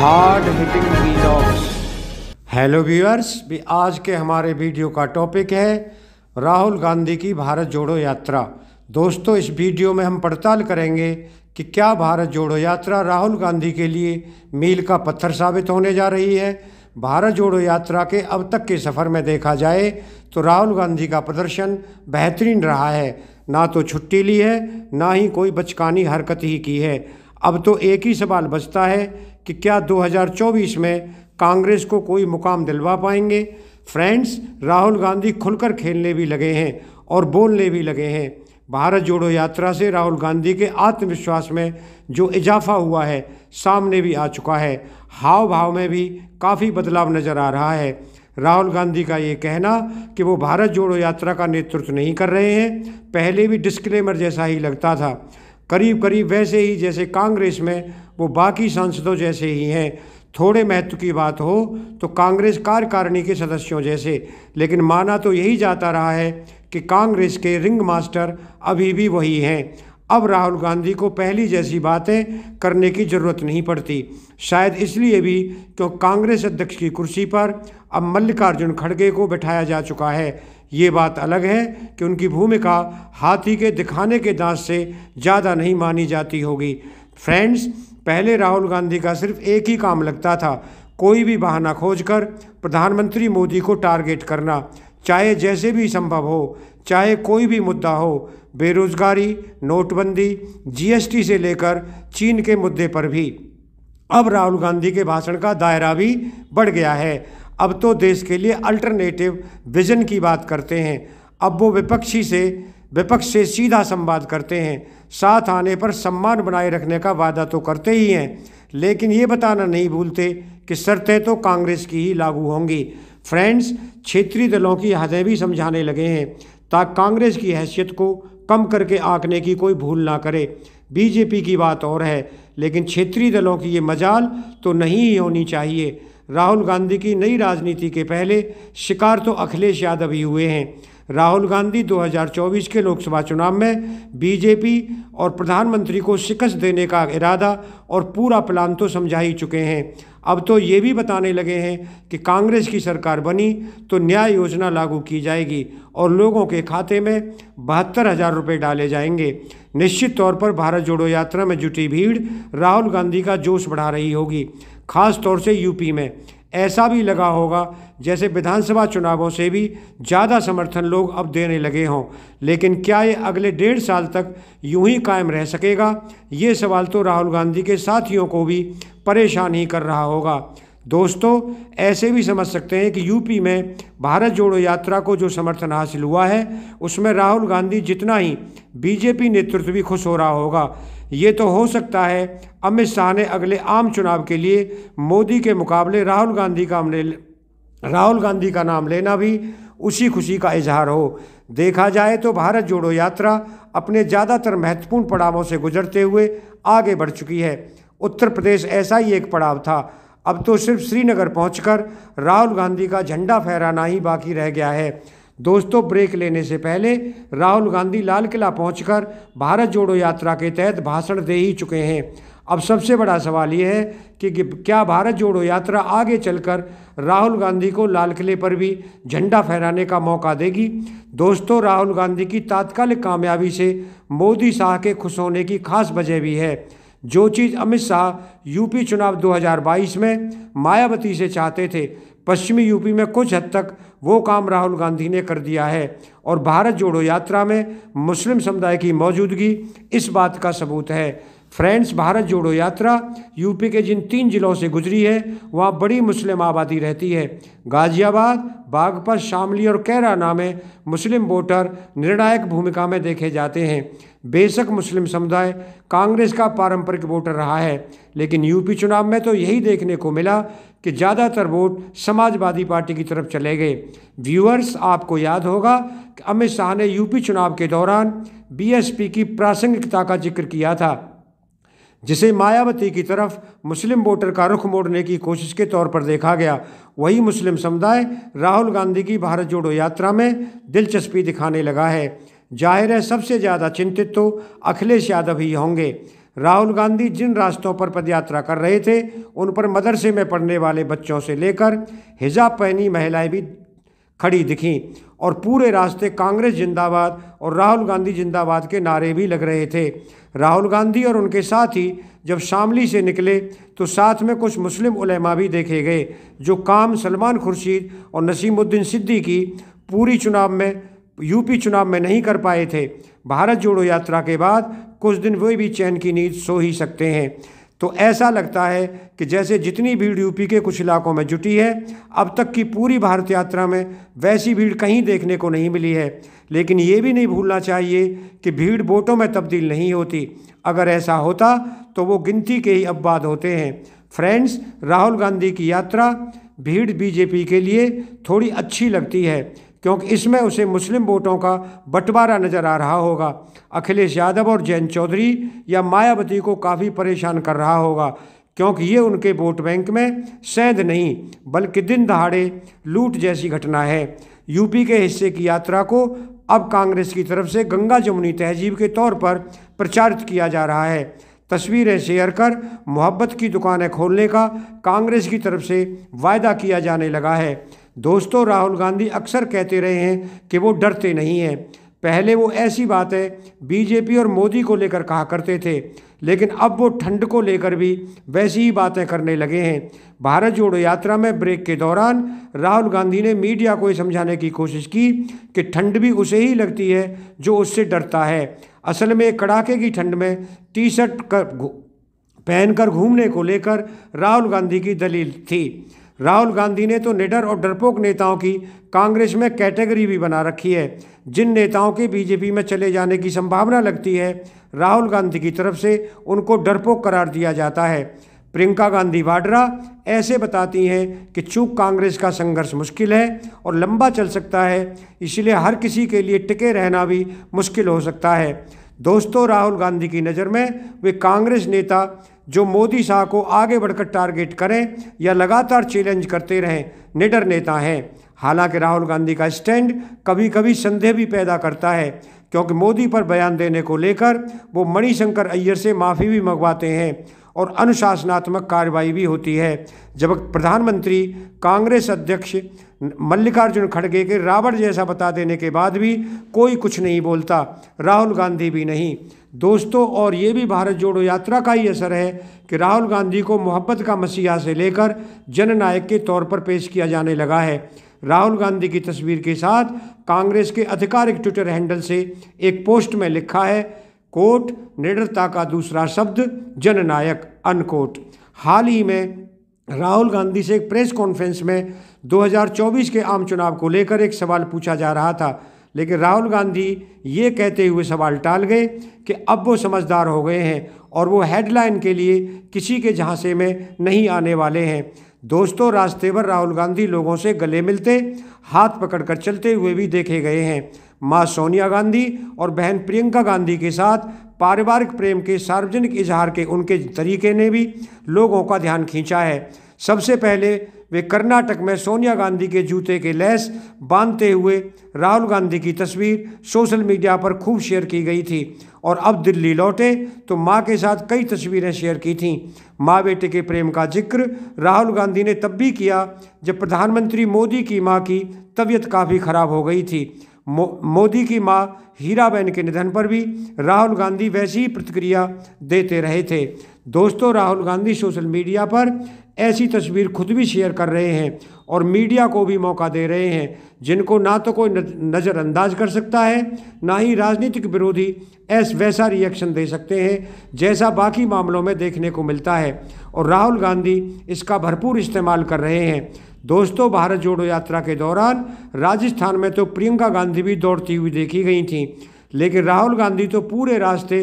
hard hitting vlogs hello viewers भी आज के हमारे वीडियो का टॉपिक है राहुल गांधी की भारत जोड़ो यात्रा दोस्तों इस वीडियो में हम पड़ताल करेंगे कि क्या भारत जोड़ो यात्रा राहुल गांधी के लिए मील का पत्थर साबित होने जा रही है भारत जोड़ो यात्रा के अब तक के सफ़र में देखा जाए तो राहुल गांधी का प्रदर्शन बेहतरीन रहा है ना तो छुट्टी ली है ना ही कोई बचकानी हरकत ही की है अब तो एक ही सवाल बचता है कि क्या 2024 में कांग्रेस को कोई मुकाम दिलवा पाएंगे फ्रेंड्स राहुल गांधी खुलकर खेलने भी लगे हैं और बोलने भी लगे हैं भारत जोड़ो यात्रा से राहुल गांधी के आत्मविश्वास में जो इजाफा हुआ है सामने भी आ चुका है हाव भाव में भी काफ़ी बदलाव नज़र आ रहा है राहुल गांधी का ये कहना कि वो भारत जोड़ो यात्रा का नेतृत्व नहीं कर रहे हैं पहले भी डिस्क्लेमर जैसा ही लगता था करीब करीब वैसे ही जैसे कांग्रेस में वो बाकी सांसदों जैसे ही हैं थोड़े महत्व की बात हो तो कांग्रेस कार्यकारिणी के सदस्यों जैसे लेकिन माना तो यही जाता रहा है कि कांग्रेस के रिंग मास्टर अभी भी वही हैं अब राहुल गांधी को पहली जैसी बातें करने की ज़रूरत नहीं पड़ती शायद इसलिए भी क्यों कांग्रेस अध्यक्ष की कुर्सी पर अब मल्लिकार्जुन खड़गे को बैठाया जा चुका है ये बात अलग है कि उनकी भूमिका हाथी के दिखाने के दांत से ज़्यादा नहीं मानी जाती होगी फ्रेंड्स पहले राहुल गांधी का सिर्फ एक ही काम लगता था कोई भी बहाना खोजकर प्रधानमंत्री मोदी को टारगेट करना चाहे जैसे भी संभव हो चाहे कोई भी मुद्दा हो बेरोजगारी नोटबंदी जीएसटी से लेकर चीन के मुद्दे पर भी अब राहुल गांधी के भाषण का दायरा भी बढ़ गया है अब तो देश के लिए अल्टरनेटिव विजन की बात करते हैं अब वो विपक्षी से विपक्ष से सीधा संवाद करते हैं साथ आने पर सम्मान बनाए रखने का वादा तो करते ही हैं लेकिन ये बताना नहीं भूलते कि शर्तें तो कांग्रेस की ही लागू होंगी फ्रेंड्स क्षेत्रीय दलों की हदें भी समझाने लगे हैं ताकि कांग्रेस की हैसियत को कम करके आंकने की कोई भूल ना करे बीजेपी की बात और है लेकिन क्षेत्रीय दलों की ये मजाल तो नहीं ही होनी चाहिए राहुल गांधी की नई राजनीति के पहले शिकार तो अखिलेश यादव ही हुए हैं राहुल गांधी 2024 के लोकसभा चुनाव में बीजेपी और प्रधानमंत्री को शिकस्त देने का इरादा और पूरा प्लान तो समझा ही चुके हैं अब तो ये भी बताने लगे हैं कि कांग्रेस की सरकार बनी तो न्याय योजना लागू की जाएगी और लोगों के खाते में बहत्तर हज़ार रुपये डाले जाएंगे निश्चित तौर पर भारत जोड़ो यात्रा में जुटी भीड़ राहुल गांधी का जोश बढ़ा रही होगी खास तौर से यूपी में ऐसा भी लगा होगा जैसे विधानसभा चुनावों से भी ज़्यादा समर्थन लोग अब देने लगे हों लेकिन क्या ये अगले डेढ़ साल तक यूं ही कायम रह सकेगा ये सवाल तो राहुल गांधी के साथियों को भी परेशान ही कर रहा होगा दोस्तों ऐसे भी समझ सकते हैं कि यूपी में भारत जोड़ो यात्रा को जो समर्थन हासिल हुआ है उसमें राहुल गांधी जितना ही बीजेपी नेतृत्व भी खुश हो रहा होगा ये तो हो सकता है अमित शाह ने अगले आम चुनाव के लिए मोदी के मुकाबले राहुल गांधी का राहुल गांधी का नाम लेना भी उसी खुशी का इजहार हो देखा जाए तो भारत जोड़ो यात्रा अपने ज़्यादातर महत्वपूर्ण पड़ावों से गुजरते हुए आगे बढ़ चुकी है उत्तर प्रदेश ऐसा ही एक पड़ाव था अब तो सिर्फ श्रीनगर पहुंचकर राहुल गांधी का झंडा फहराना ही बाकी रह गया है दोस्तों ब्रेक लेने से पहले राहुल गांधी लाल किला पहुंचकर भारत जोड़ो यात्रा के तहत भाषण दे ही चुके हैं अब सबसे बड़ा सवाल ये है कि क्या भारत जोड़ो यात्रा आगे चलकर राहुल गांधी को लाल किले पर भी झंडा फहराने का मौका देगी दोस्तों राहुल गांधी की तात्कालिक कामयाबी से मोदी शाह के खुश होने की खास वजह भी है जो चीज़ अमित शाह यूपी चुनाव 2022 में मायावती से चाहते थे पश्चिमी यूपी में कुछ हद तक वो काम राहुल गांधी ने कर दिया है और भारत जोड़ो यात्रा में मुस्लिम समुदाय की मौजूदगी इस बात का सबूत है फ्रेंड्स भारत जोड़ो यात्रा यूपी के जिन तीन जिलों से गुजरी है वहाँ बड़ी मुस्लिम आबादी रहती है गाजियाबाद बागपत शामली और कैरा नामे मुस्लिम वोटर निर्णायक भूमिका में देखे जाते हैं बेशक मुस्लिम समुदाय कांग्रेस का पारंपरिक वोटर रहा है लेकिन यूपी चुनाव में तो यही देखने को मिला कि ज़्यादातर वोट समाजवादी पार्टी की तरफ चले गए व्यूअर्स आपको याद होगा कि अमित शाह ने यूपी चुनाव के दौरान बीएसपी की प्रासंगिकता का जिक्र किया था जिसे मायावती की तरफ मुस्लिम वोटर का रुख मोड़ने की कोशिश के तौर पर देखा गया वही मुस्लिम समुदाय राहुल गांधी की भारत जोड़ो यात्रा में दिलचस्पी दिखाने लगा है जाहिर है सबसे ज़्यादा चिंतित तो अखिलेश यादव ही होंगे राहुल गांधी जिन रास्तों पर पदयात्रा कर रहे थे उन पर मदरसे में पढ़ने वाले बच्चों से लेकर हिजाब पहनी महिलाएं भी खड़ी दिखीं और पूरे रास्ते कांग्रेस जिंदाबाद और राहुल गांधी जिंदाबाद के नारे भी लग रहे थे राहुल गांधी और उनके साथ ही जब शामली से निकले तो साथ में कुछ मुस्लिम उलेमा भी देखे गए जो काम सलमान खुर्शीद और नसीमुद्दीन सिद्दी की पूरी चुनाव में यूपी चुनाव में नहीं कर पाए थे भारत जोड़ो यात्रा के बाद कुछ दिन वे भी चैन की नींद सो ही सकते हैं तो ऐसा लगता है कि जैसे जितनी भीड़ यूपी के कुछ इलाकों में जुटी है अब तक की पूरी भारत यात्रा में वैसी भीड़ कहीं देखने को नहीं मिली है लेकिन ये भी नहीं भूलना चाहिए कि भीड़ वोटों में तब्दील नहीं होती अगर ऐसा होता तो वो गिनती के ही अब्बाद होते हैं फ्रेंड्स राहुल गांधी की यात्रा भीड़ बीजेपी के लिए थोड़ी अच्छी लगती है क्योंकि इसमें उसे मुस्लिम वोटों का बंटवारा नजर आ रहा होगा अखिलेश यादव और जैन चौधरी या मायावती को काफ़ी परेशान कर रहा होगा क्योंकि ये उनके वोट बैंक में सेंध नहीं बल्कि दिन दहाड़े लूट जैसी घटना है यूपी के हिस्से की यात्रा को अब कांग्रेस की तरफ से गंगा जमुनी तहजीब के तौर पर प्रचारित किया जा रहा है तस्वीरें शेयर कर मोहब्बत की दुकानें खोलने का कांग्रेस की तरफ से वायदा किया जाने लगा है दोस्तों राहुल गांधी अक्सर कहते रहे हैं कि वो डरते नहीं हैं पहले वो ऐसी बातें बीजेपी और मोदी को लेकर कहा करते थे लेकिन अब वो ठंड को लेकर भी वैसी ही बातें करने लगे हैं भारत जोड़ो यात्रा में ब्रेक के दौरान राहुल गांधी ने मीडिया को ये समझाने की कोशिश की कि ठंड भी उसे ही लगती है जो उससे डरता है असल में कड़ाके की ठंड में टी शर्ट कर पहनकर घूमने को लेकर राहुल गांधी की दलील थी राहुल गांधी ने तो निडर और डरपोक नेताओं की कांग्रेस में कैटेगरी भी बना रखी है जिन नेताओं के बीजेपी में चले जाने की संभावना लगती है राहुल गांधी की तरफ से उनको डरपोक करार दिया जाता है प्रियंका गांधी वाड्रा ऐसे बताती हैं कि चूँक कांग्रेस का संघर्ष मुश्किल है और लंबा चल सकता है इसलिए हर किसी के लिए टिके रहना भी मुश्किल हो सकता है दोस्तों राहुल गांधी की नज़र में वे कांग्रेस नेता जो मोदी शाह को आगे बढ़कर टारगेट करें या लगातार चैलेंज करते रहें निडर नेता हैं हालांकि राहुल गांधी का स्टैंड कभी कभी संदेह भी पैदा करता है क्योंकि मोदी पर बयान देने को लेकर वो मणिशंकर अय्यर से माफ़ी भी मंगवाते हैं और अनुशासनात्मक कार्रवाई भी होती है जब प्रधानमंत्री कांग्रेस अध्यक्ष मल्लिकार्जुन खड़गे के रावण जैसा बता देने के बाद भी कोई कुछ नहीं बोलता राहुल गांधी भी नहीं दोस्तों और ये भी भारत जोड़ो यात्रा का ही असर है कि राहुल गांधी को मोहब्बत का मसीहा से लेकर जननायक के तौर पर पेश किया जाने लगा है राहुल गांधी की तस्वीर के साथ कांग्रेस के आधिकारिक ट्विटर हैंडल से एक पोस्ट में लिखा है कोट निडरता का दूसरा शब्द जननायक अनकोट हाल ही में राहुल गांधी से एक प्रेस कॉन्फ्रेंस में 2024 के आम चुनाव को लेकर एक सवाल पूछा जा रहा था लेकिन राहुल गांधी ये कहते हुए सवाल टाल गए कि अब वो समझदार हो गए हैं और वो हेडलाइन के लिए किसी के झांसे में नहीं आने वाले हैं दोस्तों रास्ते पर राहुल गांधी लोगों से गले मिलते हाथ पकड़कर चलते हुए भी देखे गए हैं मां सोनिया गांधी और बहन प्रियंका गांधी के साथ पारिवारिक प्रेम के सार्वजनिक इजहार के उनके तरीके ने भी लोगों का ध्यान खींचा है सबसे पहले वे कर्नाटक में सोनिया गांधी के जूते के लेस बांधते हुए राहुल गांधी की तस्वीर सोशल मीडिया पर खूब शेयर की गई थी और अब दिल्ली लौटे तो माँ के साथ कई तस्वीरें शेयर की थीं माँ बेटे के प्रेम का जिक्र राहुल गांधी ने तब भी किया जब प्रधानमंत्री मोदी की माँ की तबीयत काफ़ी खराब हो गई थी मो, मोदी की माँ हीराबेन के निधन पर भी राहुल गांधी वैसी ही प्रतिक्रिया देते रहे थे दोस्तों राहुल गांधी सोशल मीडिया पर ऐसी तस्वीर खुद भी शेयर कर रहे हैं और मीडिया को भी मौका दे रहे हैं जिनको ना तो कोई नज़रअंदाज कर सकता है ना ही राजनीतिक विरोधी ऐस वैसा रिएक्शन दे सकते हैं जैसा बाकी मामलों में देखने को मिलता है और राहुल गांधी इसका भरपूर इस्तेमाल कर रहे हैं दोस्तों भारत जोड़ो यात्रा के दौरान राजस्थान में तो प्रियंका गांधी भी दौड़ती हुई देखी गई थी लेकिन राहुल गांधी तो पूरे रास्ते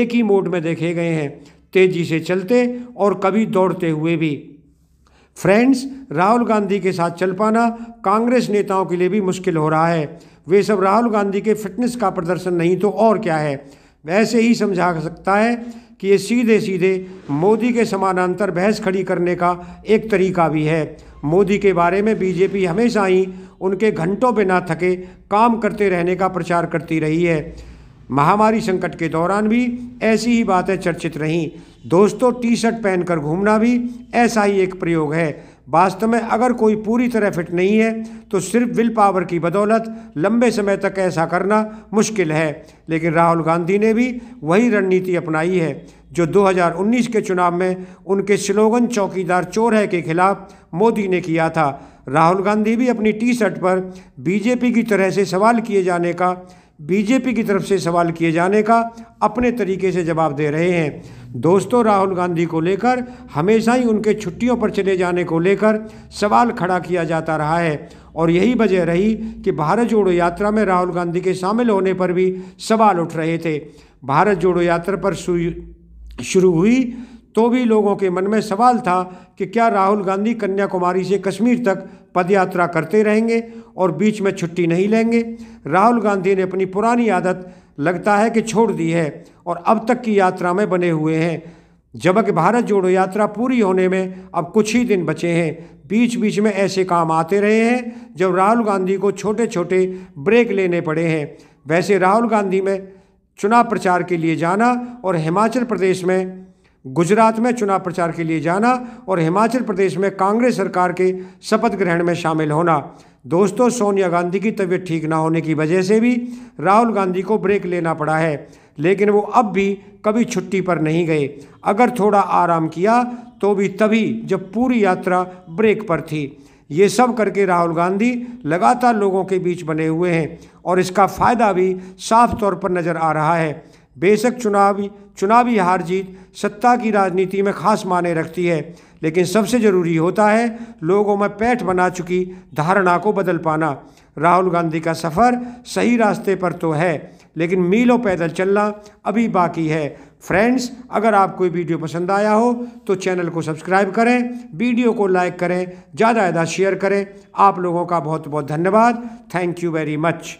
एक ही मोड में देखे गए हैं तेजी से चलते और कभी दौड़ते हुए भी फ्रेंड्स राहुल गांधी के साथ चल पाना कांग्रेस नेताओं के लिए भी मुश्किल हो रहा है वे सब राहुल गांधी के फिटनेस का प्रदर्शन नहीं तो और क्या है वैसे ही समझा सकता है कि ये सीधे सीधे मोदी के समानांतर बहस खड़ी करने का एक तरीका भी है मोदी के बारे में बीजेपी हमेशा ही उनके घंटों बिना थके काम करते रहने का प्रचार करती रही है महामारी संकट के दौरान भी ऐसी ही बातें चर्चित रहीं दोस्तों टी शर्ट पहनकर घूमना भी ऐसा ही एक प्रयोग है वास्तव में अगर कोई पूरी तरह फिट नहीं है तो सिर्फ विल पावर की बदौलत लंबे समय तक ऐसा करना मुश्किल है लेकिन राहुल गांधी ने भी वही रणनीति अपनाई है जो 2019 के चुनाव में उनके स्लोगन चौकीदार चोर है के खिलाफ मोदी ने किया था राहुल गांधी भी अपनी टी शर्ट पर बीजेपी की तरह से सवाल किए जाने का बीजेपी की तरफ से सवाल किए जाने का अपने तरीके से जवाब दे रहे हैं दोस्तों राहुल गांधी को लेकर हमेशा ही उनके छुट्टियों पर चले जाने को लेकर सवाल खड़ा किया जाता रहा है और यही वजह रही कि भारत जोड़ो यात्रा में राहुल गांधी के शामिल होने पर भी सवाल उठ रहे थे भारत जोड़ो यात्रा पर शुरू हुई तो भी लोगों के मन में सवाल था कि क्या राहुल गांधी कन्याकुमारी से कश्मीर तक पदयात्रा करते रहेंगे और बीच में छुट्टी नहीं लेंगे राहुल गांधी ने अपनी पुरानी आदत लगता है कि छोड़ दी है और अब तक की यात्रा में बने हुए हैं जबकि भारत जोड़ो यात्रा पूरी होने में अब कुछ ही दिन बचे हैं बीच बीच में ऐसे काम आते रहे हैं जब राहुल गांधी को छोटे छोटे ब्रेक लेने पड़े हैं वैसे राहुल गांधी में चुनाव प्रचार के लिए जाना और हिमाचल प्रदेश में गुजरात में चुनाव प्रचार के लिए जाना और हिमाचल प्रदेश में कांग्रेस सरकार के शपथ ग्रहण में शामिल होना दोस्तों सोनिया गांधी की तबीयत ठीक ना होने की वजह से भी राहुल गांधी को ब्रेक लेना पड़ा है लेकिन वो अब भी कभी छुट्टी पर नहीं गए अगर थोड़ा आराम किया तो भी तभी जब पूरी यात्रा ब्रेक पर थी ये सब करके राहुल गांधी लगातार लोगों के बीच बने हुए हैं और इसका फायदा भी साफ तौर पर नज़र आ रहा है बेशक चुनावी चुनावी हार जीत सत्ता की राजनीति में खास माने रखती है लेकिन सबसे ज़रूरी होता है लोगों में पैठ बना चुकी धारणा को बदल पाना राहुल गांधी का सफ़र सही रास्ते पर तो है लेकिन मीलों पैदल चलना अभी बाकी है फ्रेंड्स अगर आपको कोई वीडियो पसंद आया हो तो चैनल को सब्सक्राइब करें वीडियो को लाइक करें ज़्यादा ज़्यादा शेयर करें आप लोगों का बहुत बहुत धन्यवाद थैंक यू वेरी मच